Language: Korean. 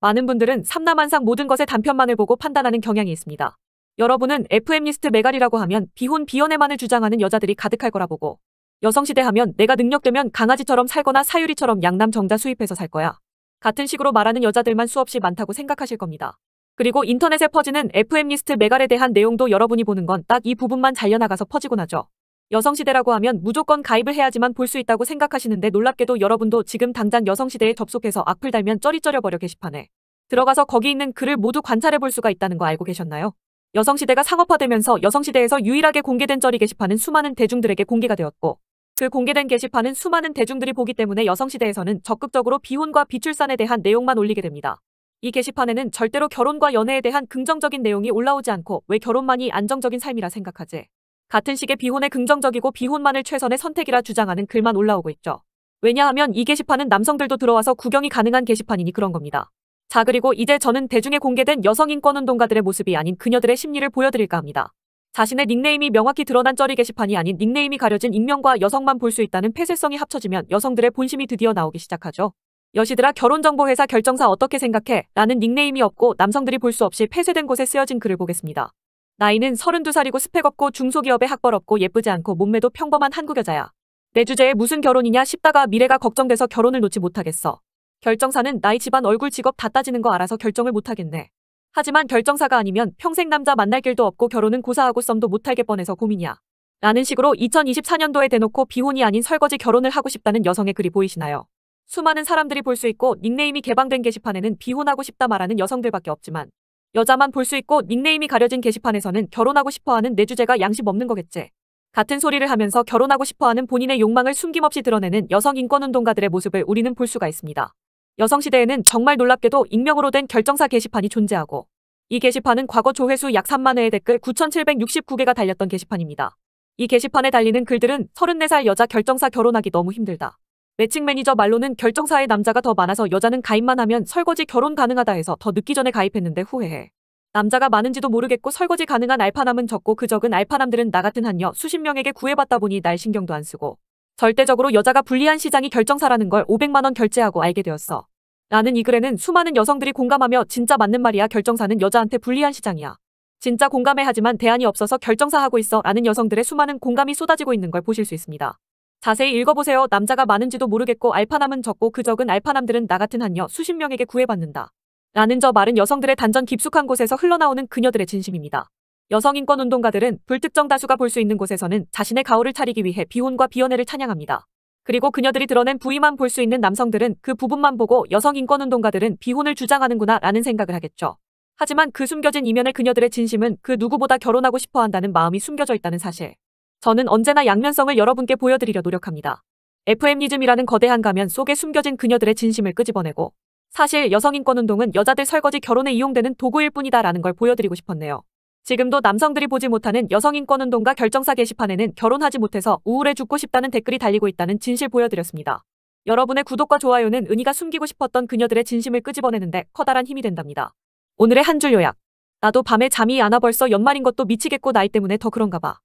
많은 분들은 삼남한상 모든 것의 단편만을 보고 판단하는 경향이 있습니다. 여러분은 FM리스트 메갈이라고 하면 비혼 비연애만을 주장하는 여자들이 가득할 거라 보고 여성시대 하면 내가 능력되면 강아지처럼 살거나 사유리처럼 양남 정자 수입해서 살 거야. 같은 식으로 말하는 여자들만 수없이 많다고 생각하실 겁니다. 그리고 인터넷에 퍼지는 FM리스트 메갈에 대한 내용도 여러분이 보는 건 딱 이 부분만 잘려나가서 퍼지곤 하죠. 여성시대라고 하면 무조건 가입을 해야지만 볼 수 있다고 생각하시는데 놀랍게도 여러분도 지금 당장 여성시대에 접속해서 악플 달면 쩌리쩌려버려 게시판에 들어가서 거기 있는 글을 모두 관찰해 볼 수가 있다는 거 알고 계셨나요? 여성시대가 상업화되면서 여성시대에서 유일하게 공개된 쩌리 게시판은 수많은 대중들에게 공개가 되었고 그 공개된 게시판은 수많은 대중들이 보기 때문에 여성시대에서는 적극적으로 비혼과 비출산에 대한 내용만 올리게 됩니다. 이 게시판에는 절대로 결혼과 연애에 대한 긍정적인 내용이 올라오지 않고 왜 결혼만이 안정적인 삶이라 생각하지. 같은 시기에 비혼에 긍정적이고 비혼만을 최선의 선택이라 주장하는 글만 올라오고 있죠. 왜냐하면 이 게시판은 남성들도 들어와서 구경이 가능한 게시판이니 그런 겁니다. 자 그리고 이제 저는 대중에 공개된 여성인권운동가들의 모습이 아닌 그녀들의 심리를 보여드릴까 합니다. 자신의 닉네임이 명확히 드러난 쩌리 게시판이 아닌 닉네임이 가려진 익명과 여성만 볼 수 있다는 폐쇄성이 합쳐지면 여성들의 본심이 드디어 나오기 시작하죠. 여시들아 결혼정보회사 결정사 어떻게 생각해? 라는 닉네임이 없고 남성들이 볼 수 없이 폐쇄된 곳에 쓰여진 글을 보겠습니다. 나이는 32살이고 스펙 없고 중소기업에 학벌 없고 예쁘지 않고 몸매도 평범한 한국 여자야. 내 주제에 무슨 결혼이냐 싶다가 미래가 걱정돼서 결혼을 놓지 못하겠어. 결정사는 나이 집안 얼굴 직업 다 따지는 거 알아서 결정을 못하겠네. 하지만 결정사가 아니면 평생 남자 만날 길도 없고 결혼은 고사하고 썸도 못하게 뻔해서 고민이야. 라는 식으로 2024년도에 대놓고 비혼이 아닌 설거지 결혼을 하고 싶다는 여성의 글이 보이시나요? 수많은 사람들이 볼 수 있고 닉네임이 개방된 게시판에는 비혼하고 싶다 말하는 여성들밖에 없지만 여자만 볼 수 있고 닉네임이 가려진 게시판에서는 결혼하고 싶어하는 내 주제가 양심 없는 거겠지. 같은 소리를 하면서 결혼하고 싶어하는 본인의 욕망을 숨김없이 드러내는 여성 인권운동가들의 모습을 우리는 볼 수가 있습니다. 여성시대에는 정말 놀랍게도 익명으로 된 결정사 게시판이 존재하고 이 게시판은 과거 조회수 약 3만 회의 댓글 9,769개가 달렸던 게시판입니다. 이 게시판에 달리는 글들은 34살 여자 결정사 결혼하기 너무 힘들다. 매칭 매니저 말로는 결정사에 남자가 더 많아서 여자는 가입만 하면 설거지 결혼 가능하다 해서 더 늦기 전에 가입했는데 후회해. 남자가 많은지도 모르겠고 설거지 가능한 알파남은 적고 그 적은 알파남들은 나 같은 한여 수십 명에게 구해봤다 보니 날 신경도 안 쓰고 절대적으로 여자가 불리한 시장이 결정사라는 걸 500만 원 결제하고 알게 되었어. 라는이 글에는 수많은 여성들이 공감하며 진짜 맞는 말이야 결정사는 여자한테 불리한 시장이야. 진짜 공감해 하지만 대안이 없어서 결정사 하고 있어 라는 여성들의 수많은 공감이 쏟아지고 있는 걸 보실 수 있습니다. 자세히 읽어보세요. 남자가 많은지도 모르겠고 알파남은 적고 그 적은 알파남들은 나 같은 한녀 수십 명에게 구애받는다. 라는 저 말은 여성들의 단전 깊숙한 곳에서 흘러나오는 그녀들의 진심입니다. 여성인권운동가들은 불특정 다수가 볼 수 있는 곳에서는 자신의 가오를 차리기 위해 비혼과 비연애를 찬양합니다. 그리고 그녀들이 드러낸 부위만 볼 수 있는 남성들은 그 부분만 보고 여성인권운동가들은 비혼을 주장하는구나 라는 생각을 하겠죠. 하지만 그 숨겨진 이면을 그녀들의 진심은 그 누구보다 결혼하고 싶어 한다는 마음이 숨겨져 있다는 사실. 저는 언제나 양면성을 여러분께 보여드리려 노력합니다. FM니즘이라는 거대한 가면 속에 숨겨진 그녀들의 진심을 끄집어내고 사실 여성인권운동은 여자들 설거지 결혼에 이용되는 도구일 뿐이다 라는 걸 보여드리고 싶었네요. 지금도 남성들이 보지 못하는 여성인권운동가 결정사 게시판에는 결혼하지 못해서 우울해 죽고 싶다는 댓글이 달리고 있다는 진실 보여드렸습니다. 여러분의 구독과 좋아요는 은희가 숨기고 싶었던 그녀들의 진심을 끄집어내는데 커다란 힘이 된답니다. 오늘의 한 줄 요약. 나도 밤에 잠이 안 와 벌써 연말인 것도 미치겠고 나이 때문에 더 그런가 봐.